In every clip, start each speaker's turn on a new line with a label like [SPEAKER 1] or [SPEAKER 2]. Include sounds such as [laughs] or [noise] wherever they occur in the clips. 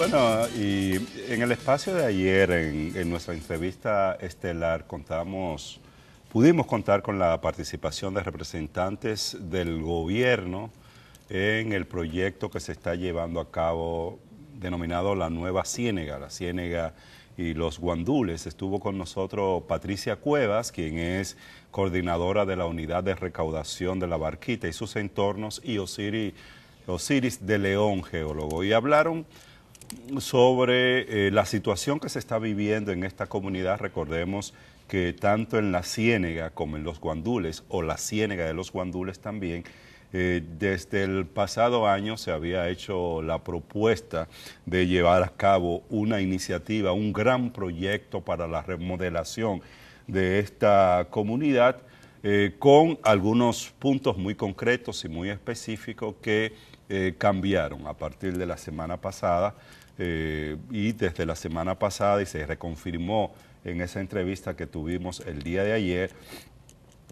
[SPEAKER 1] Bueno, y en el espacio de ayer, en, nuestra entrevista estelar, contamos, pudimos contar con la participación de representantes del gobierno en el proyecto que se está llevando a cabo denominado la Nueva Ciénega, la Ciénega y los guandules. Estuvo con nosotros Patricia Cuevas, quien es coordinadora de la unidad de recaudación de la Barquita y sus entornos, y Osiris, Osiris de León, geólogo. Y hablaron sobre eh, la situación que se está viviendo en esta comunidad. Recordemos que tanto en la Ciénega como en los Guandules, o la Ciénega de los Guandules también, eh, desde el pasado año se había hecho la propuesta de llevar a cabo una iniciativa, un gran proyecto para la remodelación de esta comunidad eh, con algunos puntos muy concretos y muy específicos que cambiaron a partir de la semana pasada eh, y desde la semana pasada y se reconfirmó en esa entrevista que tuvimos el día de ayer,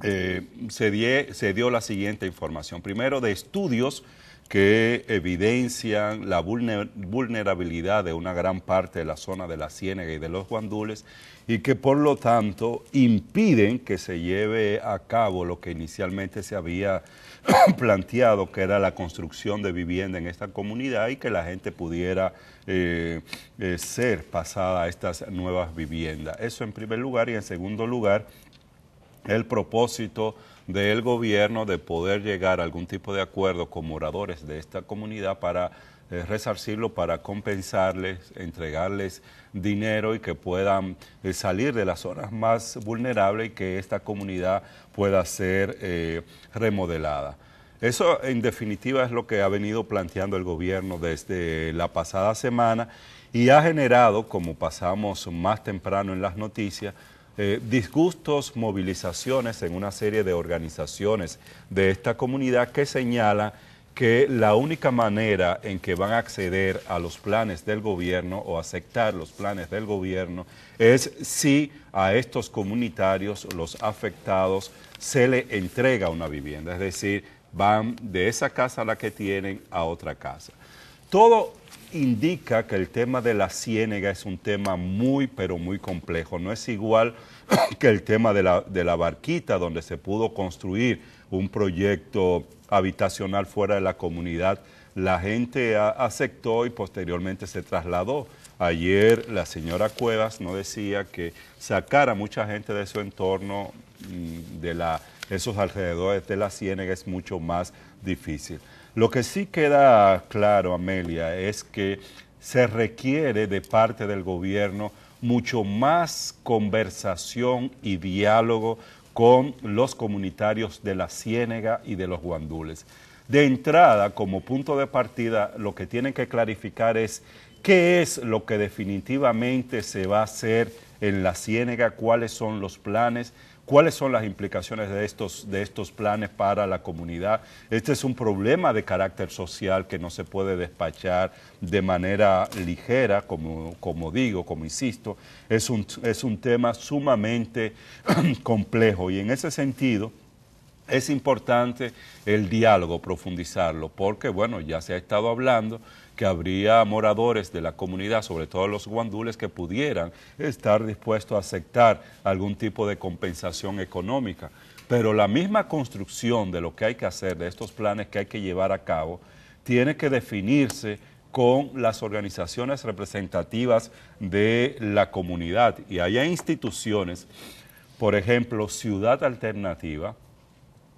[SPEAKER 1] eh, se, se dio la siguiente información. Primero, de estudios que evidencian la vulnerabilidad de una gran parte de la zona de la Ciénaga y de los guandules y que por lo tanto impiden que se lleve a cabo lo que inicialmente se había [clears throat] planteado, que era la construcción de vivienda en esta comunidad y que la gente pudiera eh, eh, ser pasada a estas nuevas viviendas. Eso en primer lugar y en segundo lugar el propósito del gobierno de poder llegar a algún tipo de acuerdo con moradores de esta comunidad para eh, resarcirlo, para compensarles, entregarles dinero y que puedan eh, salir de las zonas más vulnerables y que esta comunidad pueda ser eh, remodelada. Eso en definitiva es lo que ha venido planteando el gobierno desde la pasada semana y ha generado, como pasamos más temprano en las noticias, eh, disgustos, movilizaciones en una serie de organizaciones de esta comunidad que señala que la única manera en que van a acceder a los planes del gobierno o aceptar los planes del gobierno es si a estos comunitarios, los afectados, se le entrega una vivienda, es decir, van de esa casa a la que tienen a otra casa. Todo indica que el tema de la ciénega es un tema muy, pero muy complejo. No es igual [clears throat] que el tema de la, barquita, donde se pudo construir un proyecto habitacional fuera de la comunidad. La gente aceptó y posteriormente se trasladó. Ayer la señora Cuevas no decía que sacara mucha gente de su entorno Mm, de esos alrededores de la ciénaga es mucho más difícil. Lo que sí queda claro, Amelia, es que se requiere de parte del gobierno mucho más conversación y diálogo con los comunitarios de la Ciénega y de los guandules. De entrada, como punto de partida, lo que tienen que clarificar es qué es lo que definitivamente se va a hacer en la Ciénega, cuáles son los planes, ¿Cuáles son las implicaciones de estos, de estos planes para la comunidad? Este es un problema de carácter social que no se puede despachar de manera ligera, como, digo, como insisto. Es un, es un tema sumamente [clears throat] complejo y en ese sentido... Es importante el diálogo, profundizarlo, porque bueno, ya se ha estado hablando que habría moradores de la comunidad, sobre todo los guandules, que pudieran estar dispuestos a aceptar algún tipo de compensación económica. Pero la misma construcción de lo que hay que hacer, de estos planes que hay que llevar a cabo, tiene que definirse con las organizaciones representativas de la comunidad. Y hay instituciones, por ejemplo, Ciudad Alternativa,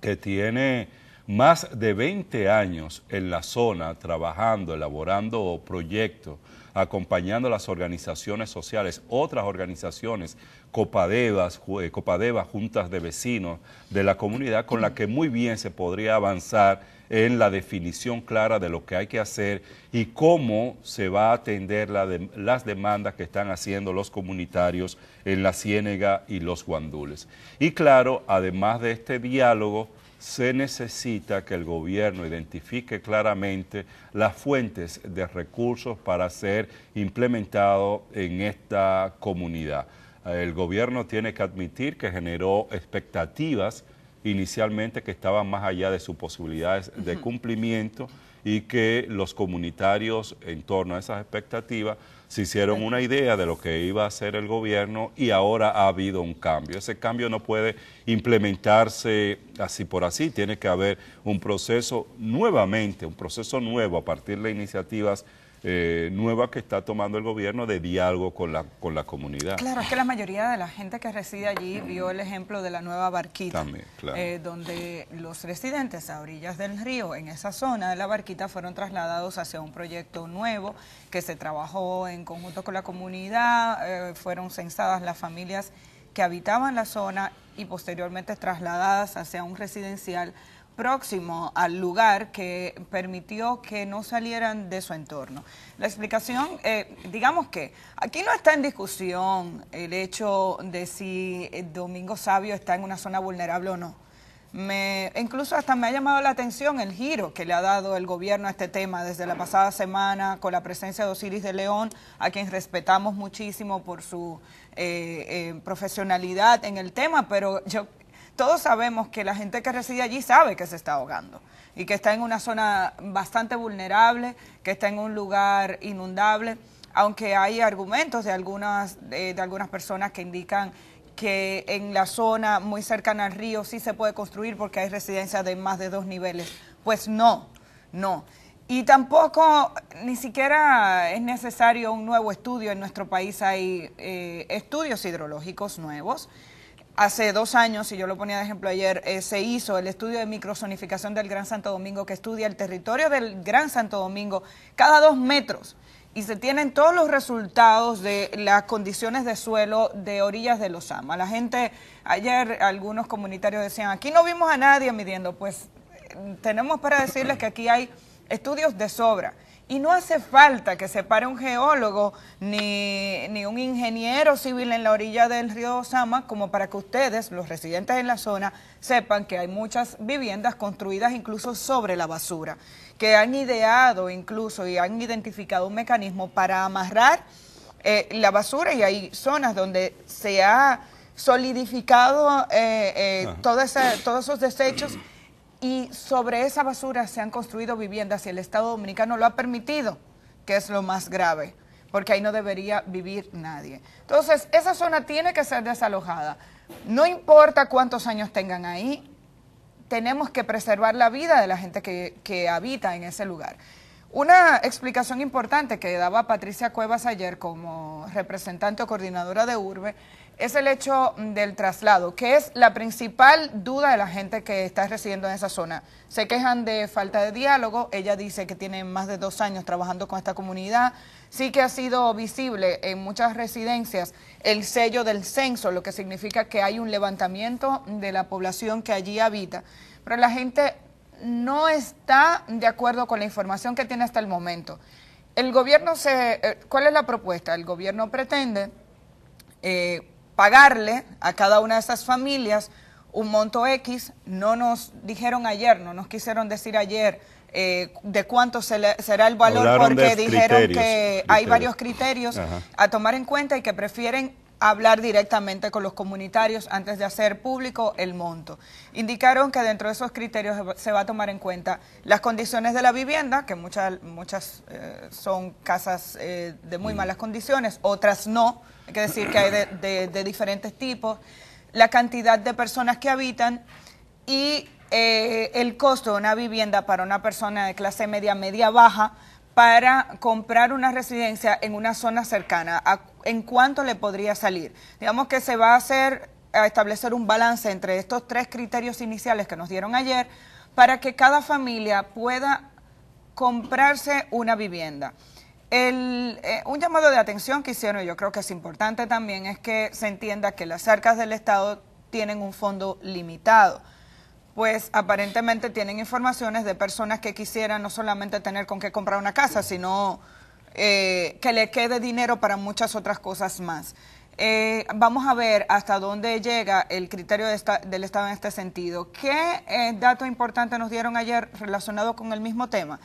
[SPEAKER 1] que tiene más de 20 años en la zona trabajando, elaborando proyectos, acompañando a las organizaciones sociales, otras organizaciones, eh, Copadevas, juntas de vecinos de la comunidad, con la que muy bien se podría avanzar en la definición clara de lo que hay que hacer y cómo se va a atender las demandas que están haciendo los comunitarios en la Ciénega y los guandules. Y claro, además de este diálogo, se necesita que el gobierno identifique claramente las fuentes de recursos para ser implementado en esta comunidad. Eh, el gobierno tiene que admitir que generó expectativas inicialmente que estaban más allá de sus posibilidades de cumplimiento y que los comunitarios en torno a esas expectativas se hicieron una idea de lo que iba a hacer el gobierno y ahora ha habido un cambio. Ese cambio no puede implementarse así por así, tiene que haber un proceso nuevamente, un proceso nuevo a partir de iniciativas eh, nueva que está tomando el gobierno de diálogo con la, con la comunidad.
[SPEAKER 2] Claro, es que la mayoría de la gente que reside allí vio el ejemplo de la nueva barquita, eh, donde los residentes a orillas del río, en esa zona de la barquita, fueron trasladados hacia un proyecto nuevo que se trabajó en conjunto con la comunidad, eh, fueron censadas las familias que habitaban la zona y posteriormente trasladadas hacia un residencial próximo al lugar que permitió que no salieran de su entorno. La explicación, eh, digamos que aquí no está en discusión el hecho de si Domingo Sabio está en una zona vulnerable o no. Me, incluso hasta me ha llamado la atención el giro que le ha dado el gobierno a este tema desde la pasada semana con la presencia de Osiris de León, a quien respetamos muchísimo por su eh, eh, profesionalidad en el tema, pero yo todos sabemos que la gente que reside allí sabe que se está ahogando y que está en una zona bastante vulnerable, que está en un lugar inundable, aunque hay argumentos de algunas, de, algunas personas que indican que en la zona muy cercana al río sí se puede construir porque hay residencias de más de dos niveles. Pues no, no. Y tampoco, ni siquiera es necesario un nuevo estudio. En nuestro país hay eh, estudios hidrológicos nuevos hace dos años, y yo lo ponía de ejemplo ayer, eh, se hizo el estudio de microzonificación del Gran Santo Domingo que estudia el territorio del Gran Santo Domingo cada dos metros y se tienen todos los resultados de las condiciones de suelo de orillas de los Ama. La gente, ayer algunos comunitarios decían, aquí no vimos a nadie midiendo, pues eh, tenemos para decirles que aquí hay estudios de sobra. Y no hace falta que se pare un geólogo ni, ni, un ingeniero civil en la orilla del río Osama como para que ustedes, los residentes en la zona, sepan que hay muchas viviendas construidas incluso sobre la basura, que han ideado incluso y han identificado un mecanismo para amarrar eh, la basura y hay zonas donde se ha solidificado eh, eh, todos esos desechos y sobre esa basura se han construido viviendas y el Estado Dominicano lo ha permitido, que es lo más grave, porque ahí no debería vivir nadie. Entonces, esa zona tiene que ser desalojada. No importa cuántos años tengan ahí, tenemos que preservar la vida de la gente que, habita en ese lugar. Una explicación importante que daba Patricia Cuevas ayer como representante o coordinadora de URBE es el hecho del traslado, que es la principal duda de la gente que está residiendo en esa zona. Se quejan de falta de diálogo, ella dice que tiene más de dos años trabajando con esta comunidad, sí que ha sido visible en muchas residencias el sello del censo, lo que significa que hay un levantamiento de la población que allí habita, pero la gente no está de acuerdo con la información que tiene hasta el momento. El gobierno se, eh, ¿cuál es la propuesta? El gobierno pretende eh, pagarle a cada una de esas familias un monto X, no nos dijeron ayer, no nos quisieron decir ayer eh, de cuánto será el valor porque dijeron que hay varios criterios a tomar en cuenta y que prefieren hablar directamente con los comunitarios antes de hacer público el monto. Indicaron que dentro de esos criterios se va a tomar en cuenta las condiciones de la vivienda, que muchas, muchas eh, son casas eh, de muy mm. malas condiciones, otras no, hay que decir que hay de, diferentes tipos, la cantidad de personas que habitan y eh, el costo de una vivienda para una persona de clase media, media baja, para comprar una residencia en una zona cercana, ¿en cuánto le podría salir? Digamos que se va a hacer, a establecer un balance entre estos tres criterios iniciales que nos dieron ayer, para que cada familia pueda comprarse una vivienda. Eh, un llamado de atención que hicieron, y yo creo que es importante también, es que se entienda que las cercas del Estado tienen un fondo limitado, pues aparentemente tienen informaciones de personas que quisieran no solamente tener con qué comprar una casa, sino eh, que le quede dinero para muchas otras cosas más. Eh, vamos a ver hasta dónde llega el criterio del Estado en este sentido. ¿Qué dato importante nos dieron ayer relacionado con el mismo tema?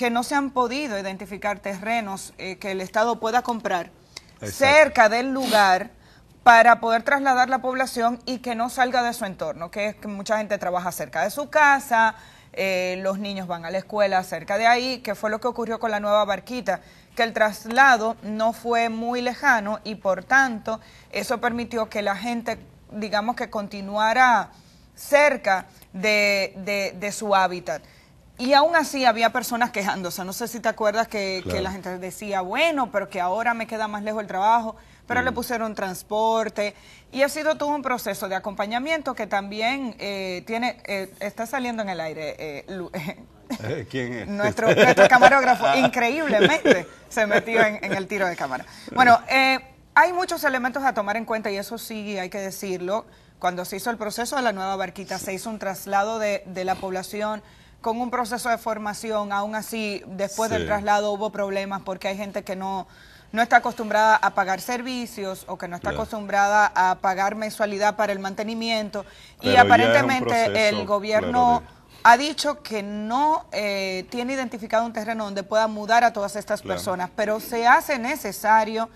[SPEAKER 2] que no se han podido identificar terrenos eh, que el Estado pueda comprar cerca del lugar para poder trasladar la población y que no salga de su entorno, que es que mucha gente trabaja cerca de su casa, eh, los niños van a la escuela cerca de ahí, que fue lo que ocurrió con la nueva barquita, que el traslado no fue muy lejano y por tanto eso permitió que la gente, digamos que continuara cerca de, de, de su hábitat. Y aún así había personas quejándose. No sé si te acuerdas que, la gente decía, bueno, pero que ahora me queda más lejos el trabajo, pero le mm. pusieron transporte. Y ha sido todo un proceso de acompañamiento que también eh, tiene eh, está saliendo en el aire. Eh, [laughs]
[SPEAKER 1] eh ¿Quién es? Nuestro, camarógrafo, [laughs] ah. increíblemente, se metió en, el tiro
[SPEAKER 2] de cámara. Bueno, hay muchos elementos a tomar en cuenta y eso sí hay que decirlo. Cuando se hizo el proceso de la nueva barquita, se hizo un traslado de, de la población con un proceso de formación, aún así después del traslado hubo problemas porque hay gente que no, no está acostumbrada a pagar servicios o que no está acostumbrada a pagar mensualidad para el mantenimiento y aparentemente el gobierno... ha dicho que no eh, tiene identificado un terreno donde pueda mudar a todas estas personas, pero se hace necesario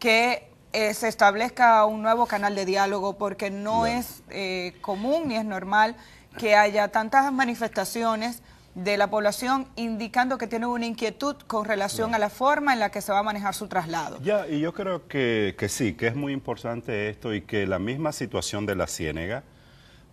[SPEAKER 2] que eh, se establezca un nuevo canal de diálogo porque no es eh, común ni es normal que haya tantas manifestaciones de la población indicando que tiene una inquietud con relación a la forma en la que se va a manejar su traslado.
[SPEAKER 1] Ya, y yo creo que, que sí, que es muy importante esto y que la misma situación de la ciénega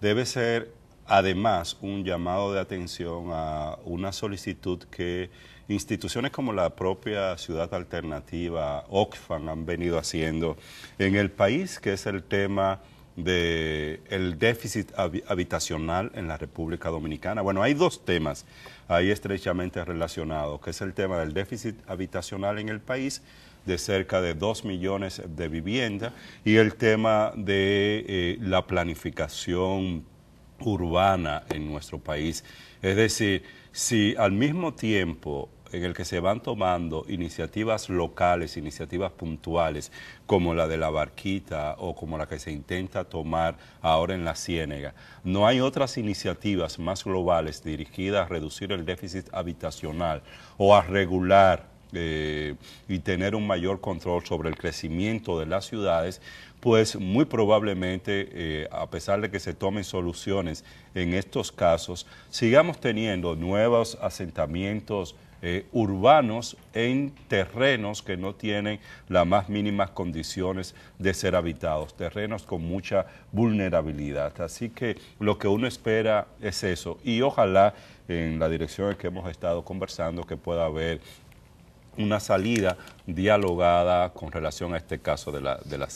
[SPEAKER 1] debe ser además un llamado de atención a una solicitud que instituciones como la propia Ciudad Alternativa, Oxfam, han venido haciendo en el país, que es el tema del el déficit habitacional en la República Dominicana. Bueno, hay dos temas ahí estrechamente relacionados, que es el tema del déficit habitacional en el país de cerca de 2 millones de viviendas y el tema de eh, la planificación urbana en nuestro país. Es decir, si al mismo tiempo en el que se van tomando iniciativas locales, iniciativas puntuales, como la de la barquita o como la que se intenta tomar ahora en la Ciénega. No hay otras iniciativas más globales dirigidas a reducir el déficit habitacional o a regular eh, y tener un mayor control sobre el crecimiento de las ciudades pues muy probablemente, eh, a pesar de que se tomen soluciones en estos casos, sigamos teniendo nuevos asentamientos eh, urbanos en terrenos que no tienen las más mínimas condiciones de ser habitados, terrenos con mucha vulnerabilidad. Así que lo que uno espera es eso y ojalá en la dirección en que hemos estado conversando que pueda haber una salida dialogada con relación a este caso de la, de la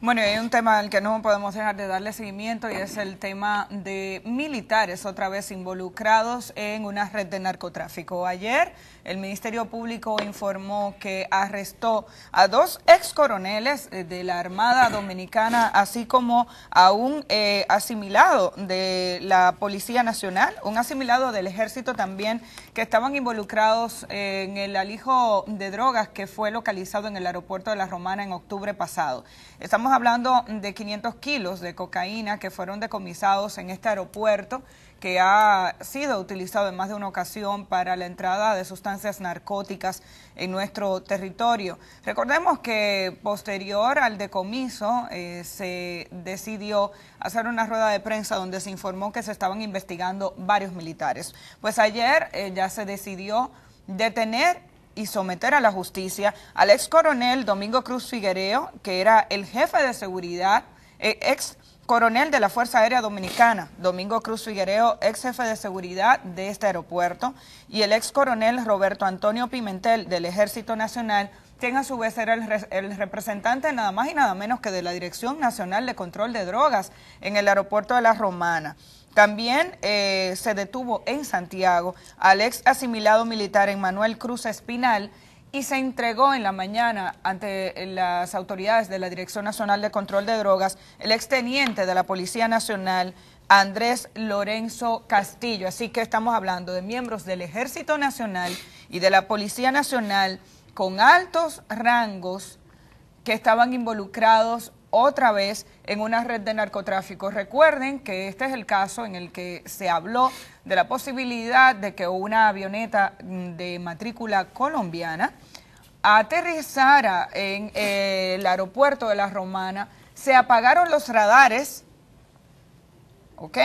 [SPEAKER 2] Bueno, hay un tema al que no podemos dejar de darle seguimiento y es el tema de militares otra vez involucrados en una red de narcotráfico. Ayer el Ministerio Público informó que arrestó a dos ex coroneles eh, de la Armada Dominicana, así como a un eh, asimilado de la Policía Nacional, un asimilado del Ejército también, que estaban involucrados eh, en el alijo de drogas que fue localizado en el aeropuerto de La Romana en octubre pasado. Estamos hablando de 500 kilos de cocaína que fueron decomisados en este aeropuerto que ha sido utilizado en más de una ocasión para la entrada de sustancias narcóticas en nuestro territorio. Recordemos que posterior al decomiso eh, se decidió hacer una rueda de prensa donde se informó que se estaban investigando varios militares. Pues ayer eh, ya se decidió detener y someter a la justicia al ex coronel Domingo Cruz Figuereo, que era el jefe de seguridad, eh, ex coronel de la Fuerza Aérea Dominicana, Domingo Cruz Figuereo, ex jefe de seguridad de este aeropuerto, y el ex coronel Roberto Antonio Pimentel del Ejército Nacional, quien a su vez era el, el, representante nada más y nada menos que de la Dirección Nacional de Control de Drogas en el aeropuerto de La Romana. También eh, se detuvo en Santiago al ex asimilado militar manuel Cruz Espinal y se entregó en la mañana ante eh, las autoridades de la Dirección Nacional de Control de Drogas el exteniente de la Policía Nacional Andrés Lorenzo Castillo. Así que estamos hablando de miembros del Ejército Nacional y de la Policía Nacional con altos rangos que estaban involucrados otra vez en una red de narcotráfico. Recuerden que este es el caso en el que se habló de la posibilidad de que una avioneta de matrícula colombiana aterrizara en el aeropuerto de La Romana, se apagaron los radares, ¿ok?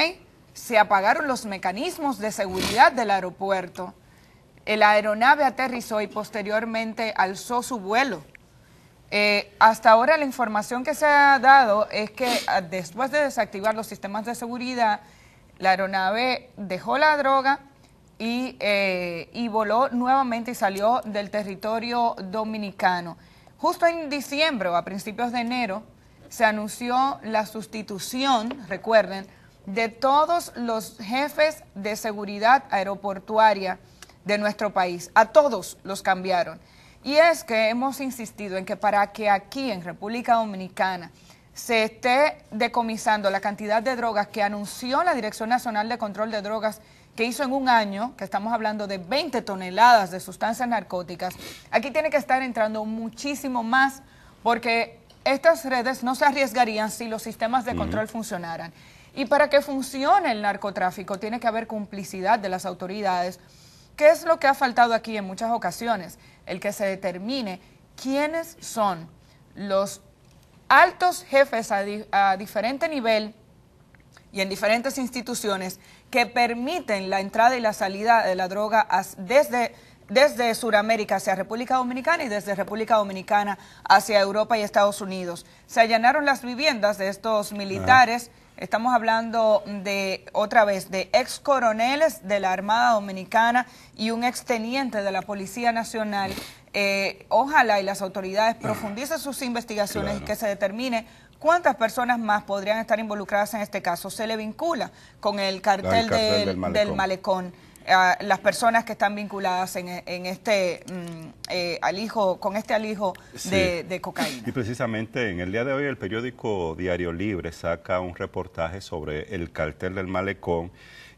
[SPEAKER 2] Se apagaron los mecanismos de seguridad del aeropuerto. La aeronave aterrizó y posteriormente alzó su vuelo. Eh, hasta ahora la información que se ha dado es que ah, después de desactivar los sistemas de seguridad, la aeronave dejó la droga y, eh, y voló nuevamente y salió del territorio dominicano. Justo en diciembre o a principios de enero se anunció la sustitución, recuerden, de todos los jefes de seguridad aeroportuaria de nuestro país. A todos los cambiaron. Y es que hemos insistido en que para que aquí en República Dominicana se esté decomisando la cantidad de drogas que anunció la Dirección Nacional de Control de Drogas que hizo en un año, que estamos hablando de 20 toneladas de sustancias narcóticas, aquí tiene que estar entrando muchísimo más porque estas redes no se arriesgarían si los sistemas de control funcionaran. Y para que funcione el narcotráfico tiene que haber complicidad de las autoridades, que es lo que ha faltado aquí en muchas ocasiones el que se determine quiénes son los altos jefes a, diferente nivel y en diferentes instituciones que permiten la entrada y la salida de la droga desde, desde Sudamérica hacia República Dominicana y desde República Dominicana hacia Europa y Estados Unidos. Se allanaron las viviendas de estos militares. Ah. Estamos hablando de, otra vez, de ex coroneles de la Armada Dominicana y un ex teniente de la Policía Nacional. Eh, ojalá y las autoridades [clears throat] profundicen sus investigaciones y que se determine cuántas personas más podrían estar involucradas en este caso. Se le vincula con el cartel, Del malecón las personas que están vinculadas en, este mm, eh, alijo, con este alijo de, cocaína.
[SPEAKER 1] Y precisamente en el día de hoy el periódico Diario Libre saca un reportaje sobre el cartel del malecón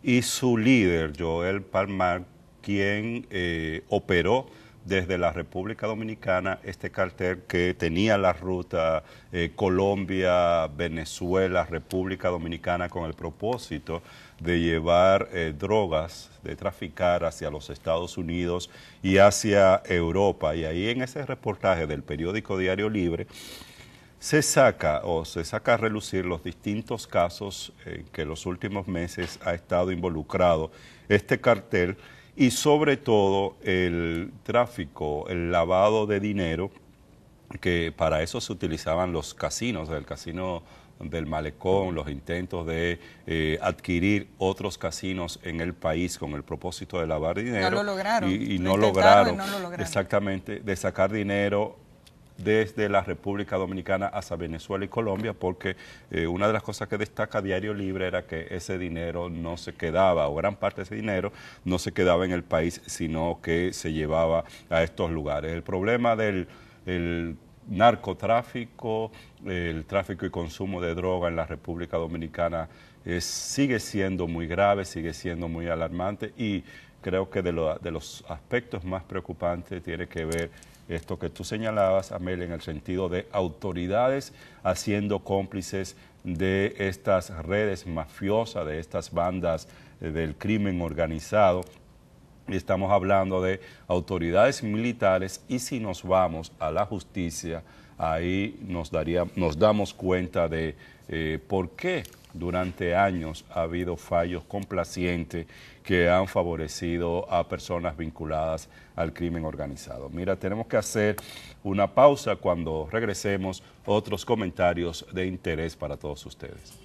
[SPEAKER 1] y su líder, Joel Palmar, quien eh, operó desde la República Dominicana este cartel que tenía la ruta eh, Colombia, Venezuela, República Dominicana con el propósito de llevar eh, drogas, de traficar hacia los Estados Unidos y hacia Europa. Y ahí en ese reportaje del periódico Diario Libre se saca o se saca a relucir los distintos casos en eh, que los últimos meses ha estado involucrado este cartel y sobre todo el tráfico, el lavado de dinero que para eso se utilizaban los casinos, del casino del malecón, los intentos de eh, adquirir otros casinos en el país con el propósito de lavar dinero. lo lograron. Y, no, lograron, Exactamente, de sacar dinero desde la República Dominicana hasta Venezuela y Colombia, porque eh, una de las cosas que destaca Diario Libre era que ese dinero no se quedaba, o gran parte de ese dinero no se quedaba en el país, sino que se llevaba a estos lugares. El problema del narcotráfico, el tráfico y consumo de droga en la República Dominicana eh, sigue siendo muy grave, sigue siendo muy alarmante y creo que de, de los aspectos más preocupantes tiene que ver esto que tú señalabas, Amel, en el sentido de autoridades haciendo cómplices de estas redes mafiosas, de estas bandas eh, del crimen organizado y estamos hablando de autoridades militares y si nos vamos a la justicia, ahí nos, daría, nos damos cuenta de eh, por qué durante años ha habido fallos complacientes que han favorecido a personas vinculadas al crimen organizado. Mira, tenemos que hacer una pausa cuando regresemos otros comentarios de interés para todos ustedes.